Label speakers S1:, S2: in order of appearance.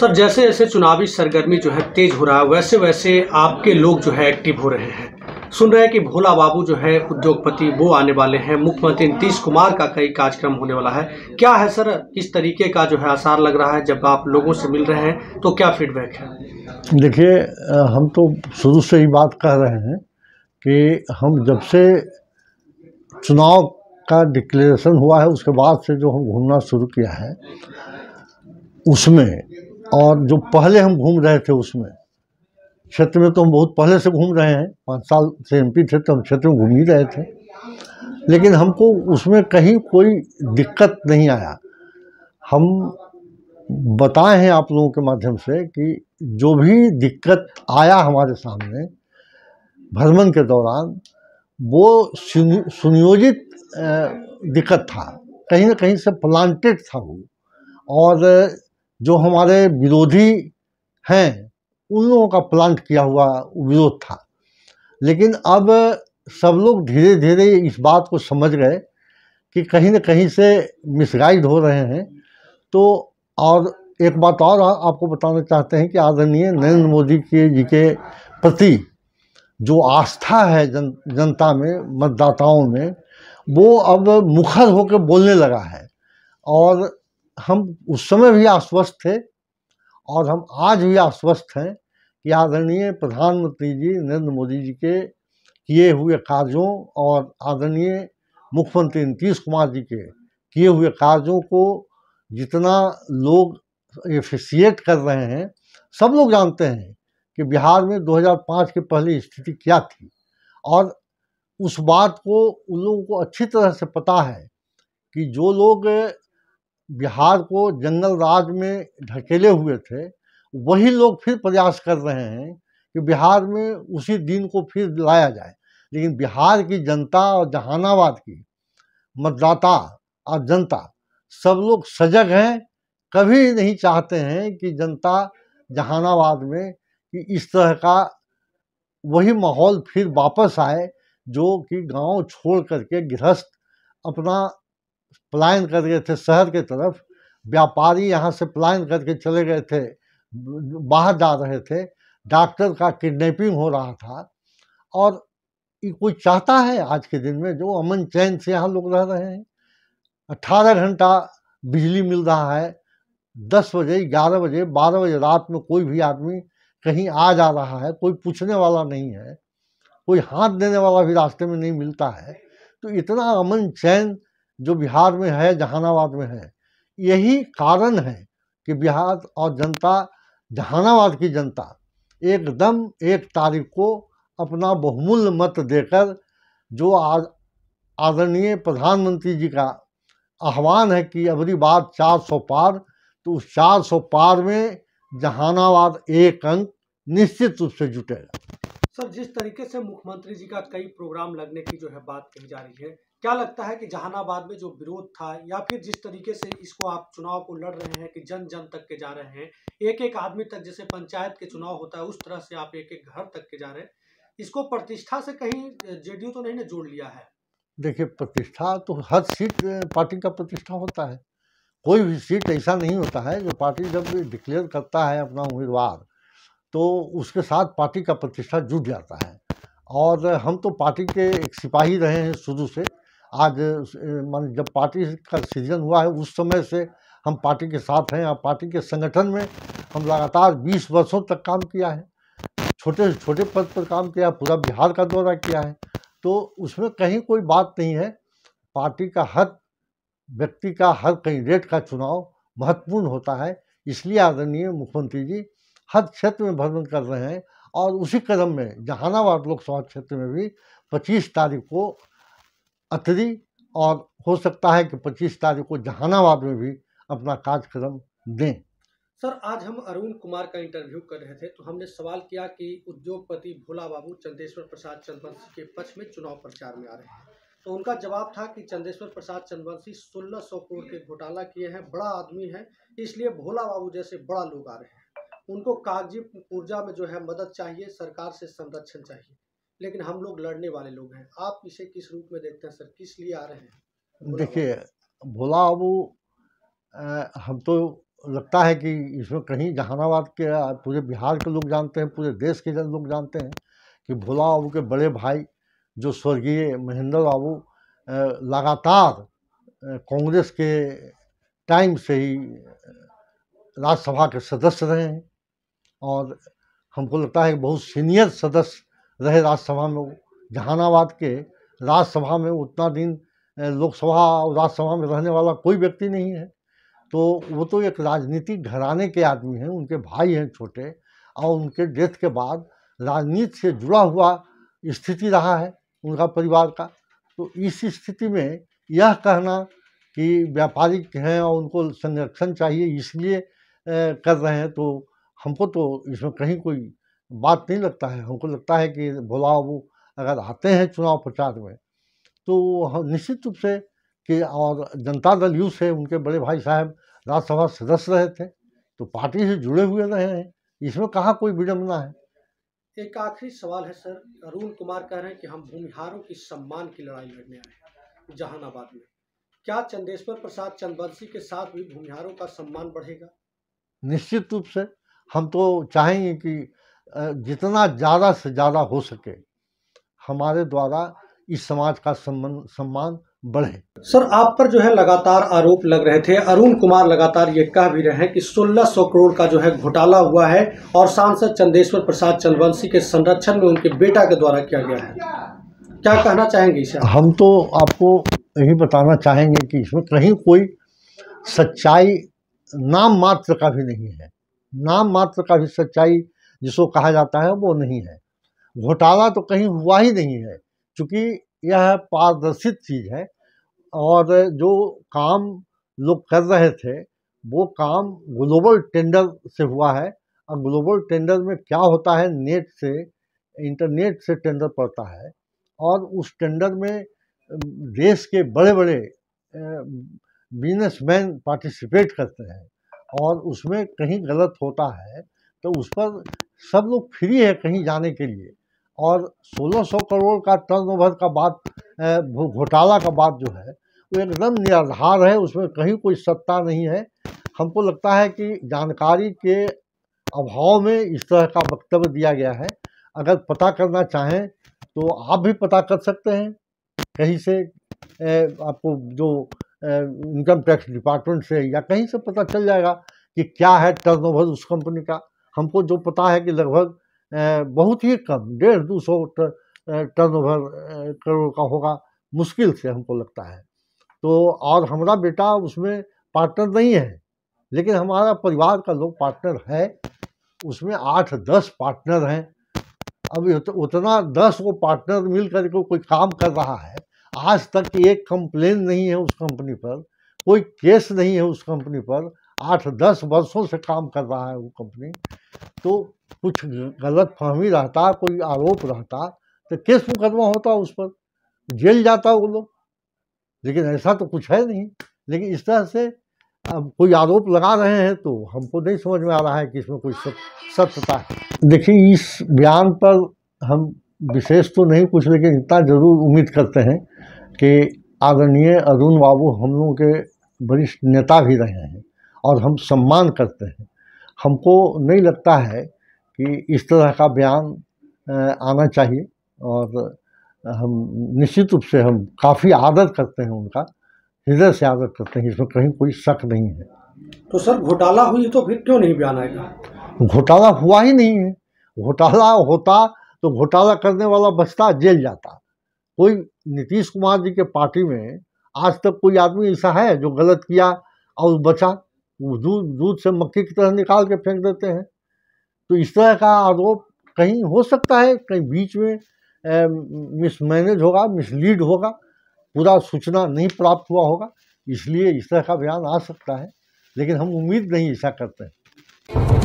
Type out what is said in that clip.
S1: sir जैसे जैसे चुनावी सरगर्मी जो है तेज हो रहा है वैसे वैसे आपके लोग जो है एक्टिव हो रहे हैं सुन रहे हैं कि भोला बाबू जो है उद्योगपति वो आने वाले हैं मुख्यमंत्री नीतीश कुमार का कई कार्यक्रम होने वाला है क्या है सर किस तरीके का जो है आसार लग रहा है जब आप लोगों से मिल रहे हैं तो क्या फीडबैक है
S2: देखिए हम तो शुरू से ही बात कह रहे हैं कि हम जब से चुनाव का डिक्लेरेशन हुआ है उसके बाद से जो हम घूमना शुरू किया है उसमें और जो पहले हम घूम रहे थे उसमें क्षेत्र में तो हम बहुत पहले से घूम रहे हैं पाँच साल से एमपी थे तो हम क्षेत्र में घूम ही रहे थे लेकिन हमको उसमें कहीं कोई दिक्कत नहीं आया हम बताए हैं आप लोगों के माध्यम से कि जो भी दिक्कत आया हमारे सामने भ्रमण के दौरान वो सुनियोजित दिक्कत था कहीं ना कहीं से प्लांटेड था वो और जो हमारे विरोधी हैं उन लोगों का प्लांट किया हुआ विरोध था लेकिन अब सब लोग धीरे धीरे इस बात को समझ गए कि कहीं न कहीं से मिसगाइड हो रहे हैं तो और एक बात और आपको बताना चाहते हैं कि आदरणीय नरेंद्र मोदी के जी के प्रति जो आस्था है जन जनता में मतदाताओं में वो अब मुखर होकर बोलने लगा है और हम उस समय भी आश्वस्त थे और हम आज भी आश्वस्त हैं कि आदरणीय प्रधानमंत्री जी नरेंद्र मोदी जी के किए हुए कार्यों और आदरणीय मुख्यमंत्री नीतीश कुमार जी के किए हुए कार्यों को जितना लोग एफिशिएट कर रहे हैं सब लोग जानते हैं कि बिहार में 2005 के पहले स्थिति क्या थी और उस बात को उन लोगों को अच्छी तरह से पता है कि जो लोग बिहार को जंगल राज में ढकेले हुए थे वही लोग फिर प्रयास कर रहे हैं कि बिहार में उसी दिन को फिर लाया जाए लेकिन बिहार की जनता और जहानाबाद की मतदाता और जनता सब लोग सजग हैं कभी नहीं चाहते हैं कि जनता जहानाबाद में कि इस तरह का वही माहौल फिर वापस आए जो कि गांव छोड़ करके गृहस्थ अपना पलायन कर गए थे शहर के तरफ व्यापारी यहाँ से पलायन करके चले गए थे बाहर जा रहे थे डॉक्टर का किडनैपिंग हो रहा था और कोई चाहता है आज के दिन में जो अमन चैन से यहाँ लोग रह रहे हैं अट्ठारह घंटा बिजली मिल रहा है दस बजे ग्यारह बजे बारह बजे रात में कोई भी आदमी कहीं आ जा रहा है कोई पूछने वाला नहीं है कोई हाथ देने वाला भी रास्ते में नहीं मिलता है तो इतना अमन चैन जो बिहार में है जहानाबाद में है यही कारण है कि बिहार और जनता जहानाबाद की जनता एकदम एक तारीख को अपना बहुमूल्य मत देकर जो आज आदरणीय प्रधानमंत्री जी का आह्वान है कि अबरी बात चार सौ पार तो उस चार सौ पार में जहानाबाद एक अंक निश्चित रूप से जुटेगा
S1: सर जिस तरीके से मुख्यमंत्री जी का कई प्रोग्राम लगने की जो है बात कही जा रही है क्या लगता है कि जहानाबाद में जो विरोध था या फिर जिस तरीके से इसको आप चुनाव को लड़ रहे हैं कि जन जन तक के जा रहे हैं एक एक आदमी तक जैसे पंचायत के चुनाव होता है उस तरह से आप एक एक घर तक के जा रहे हैं इसको प्रतिष्ठा से कहीं जेडीयू तो नहीं ने जोड़ लिया है
S2: देखिए प्रतिष्ठा तो हर सीट पार्टी का प्रतिष्ठा होता है कोई भी सीट ऐसा नहीं होता है जो पार्टी जब डिक्लेयर करता है अपना उम्मीदवार तो उसके साथ पार्टी का प्रतिष्ठा जुट जाता है और हम तो पार्टी के एक सिपाही रहे हैं शुरू से आज मान जब पार्टी का सीजन हुआ है उस समय से हम पार्टी के साथ हैं और पार्टी के संगठन में हम लगातार 20 वर्षों तक काम किया है छोटे से छोटे पद पर काम किया पूरा बिहार का दौरा किया है तो उसमें कहीं कोई बात नहीं है पार्टी का हर व्यक्ति का हर कैंडिडेट का चुनाव महत्वपूर्ण होता है इसलिए आदरणीय मुख्यमंत्री जी हर क्षेत्र में भ्रमण कर रहे हैं और उसी क्रम में जहानाबाद लोकसभा क्षेत्र में भी 25 तारीख को अतरी और हो सकता है कि 25 तारीख को जहानाबाद में भी अपना कार्यक्रम दें
S1: सर आज हम अरुण कुमार का इंटरव्यू कर रहे थे तो हमने सवाल किया कि उद्योगपति भोला बाबू चंदेश्वर प्रसाद चंद्रवंशी के पक्ष में चुनाव प्रचार में आ रहे हैं तो उनका जवाब था कि चंदेश्वर प्रसाद चंद्रवंशी सौ करोड़ के घोटाला किए हैं बड़ा आदमी है इसलिए भोला बाबू जैसे बड़ा लोग आ रहे हैं उनको कागजी ऊर्जा में जो है मदद चाहिए सरकार से संरक्षण चाहिए लेकिन हम लोग लड़ने वाले लोग हैं आप इसे किस रूप में देखते हैं सर किस लिए आ रहे हैं
S2: देखिए भोला बाबू हम तो लगता है कि इसमें कहीं जहानाबाद के पूरे बिहार के लोग जानते हैं पूरे देश के लोग जानते हैं कि भोला बाबू के बड़े भाई जो स्वर्गीय महेंद्र बाबू लगातार कांग्रेस के टाइम से ही राज्यसभा के सदस्य रहे हैं और हमको लगता है कि बहुत सीनियर सदस्य रहे राज्यसभा में जहानाबाद के राज्यसभा में उतना दिन लोकसभा और राज्यसभा में रहने वाला कोई व्यक्ति नहीं है तो वो तो एक राजनीतिक घराने के आदमी हैं उनके भाई हैं छोटे और उनके डेथ के बाद राजनीति से जुड़ा हुआ स्थिति रहा है उनका परिवार का तो इस स्थिति में यह कहना कि व्यापारिक हैं और उनको संरक्षण चाहिए इसलिए कर रहे हैं तो हमको तो इसमें कहीं कोई बात नहीं लगता है हमको लगता है कि भोला बाबू अगर आते हैं चुनाव प्रचार में तो हम निश्चित रूप से कि और जनता दल यू से उनके बड़े भाई साहब राज्यसभा सदस्य रहे थे तो पार्टी से जुड़े हुए रहे हैं इसमें कहाँ कोई विडम्बना है
S1: एक आखिरी सवाल है सर अरुण कुमार कह रहे हैं कि हम भूमिहारों की सम्मान की लड़ाई लड़ने आए हैं जहानाबाद में क्या चंदेश्वर प्रसाद चंदवंशी के साथ भी भूमिहारों का सम्मान बढ़ेगा
S2: निश्चित रूप से हम तो चाहेंगे कि जितना ज़्यादा से ज़्यादा हो सके हमारे द्वारा इस समाज का सम्मान सम्मान बढ़े
S1: सर आप पर जो है लगातार आरोप लग रहे थे अरुण कुमार लगातार ये कह भी रहे हैं कि 1600 करोड़ का जो है घोटाला हुआ है और सांसद चंदेश्वर प्रसाद चंद्रवंशी के संरक्षण में उनके बेटा के द्वारा किया गया है क्या कहना चाहेंगे सर
S2: हम तो आपको यही बताना चाहेंगे कि इसमें कहीं कोई सच्चाई नाम मात्र का भी नहीं है नाम मात्र का भी सच्चाई जिसको कहा जाता है वो नहीं है घोटाला तो कहीं हुआ ही नहीं है क्योंकि यह पारदर्शित चीज़ है और जो काम लोग कर रहे थे वो काम ग्लोबल टेंडर से हुआ है और ग्लोबल टेंडर में क्या होता है नेट से इंटरनेट से टेंडर पड़ता है और उस टेंडर में देश के बड़े बड़े बिजनेसमैन पार्टिसिपेट करते हैं और उसमें कहीं गलत होता है तो उस पर सब लोग फ्री है कहीं जाने के लिए और 1600 करोड़ का टर्नओवर का बात घोटाला का बात जो है वो एकदम निराधार है उसमें कहीं कोई सत्ता नहीं है हमको लगता है कि जानकारी के अभाव में इस तरह का वक्तव्य दिया गया है अगर पता करना चाहें तो आप भी पता कर सकते हैं कहीं से आपको जो इनकम टैक्स डिपार्टमेंट से या कहीं से पता चल जाएगा कि क्या है टर्नओवर उस कंपनी का हमको जो पता है कि लगभग बहुत ही कम डेढ़ दो सौ टर्न ओवर करोड़ का होगा मुश्किल से हमको लगता है तो और हमारा बेटा उसमें पार्टनर नहीं है लेकिन हमारा परिवार का लोग पार्टनर है उसमें आठ दस पार्टनर हैं अब उतना दस वो पार्टनर मिल कर को कोई काम कर रहा है आज तक एक कंप्लेन नहीं है उस कंपनी पर कोई केस नहीं है उस कंपनी पर आठ दस वर्षों से काम कर रहा है वो कंपनी तो कुछ गलत फहमी रहता कोई आरोप रहता तो केस मुकदमा होता उस पर जेल जाता वो लोग लेकिन ऐसा तो कुछ है नहीं लेकिन इस तरह से अब कोई आरोप लगा रहे हैं तो हमको नहीं समझ में आ रहा है कि इसमें कोई सत्यता है देखिए इस बयान पर हम विशेष तो नहीं कुछ लेकिन इतना ज़रूर उम्मीद करते हैं कि आदरणीय अरुण बाबू हम लोगों के वरिष्ठ नेता भी रहे हैं और हम सम्मान करते हैं हमको नहीं लगता है कि इस तरह का बयान आना चाहिए और हम निश्चित रूप से हम काफ़ी आदर करते हैं उनका हृदय से आदर करते हैं इसमें कहीं कोई शक नहीं है
S1: तो सर घोटाला हुई तो फिर क्यों नहीं बयान आएगा
S2: घोटाला हुआ ही नहीं है घोटाला होता तो घोटाला करने वाला बचता जेल जाता कोई नीतीश कुमार जी के पार्टी में आज तक कोई आदमी ऐसा है जो गलत किया और बचा दूध दूध से मक्खी की तरह निकाल के फेंक देते हैं तो इस तरह का आरोप कहीं हो सकता है कहीं बीच में मिसमैनेज होगा मिसलीड होगा पूरा सूचना नहीं प्राप्त हुआ होगा इसलिए इस तरह का बयान आ सकता है लेकिन हम उम्मीद नहीं ऐसा करते हैं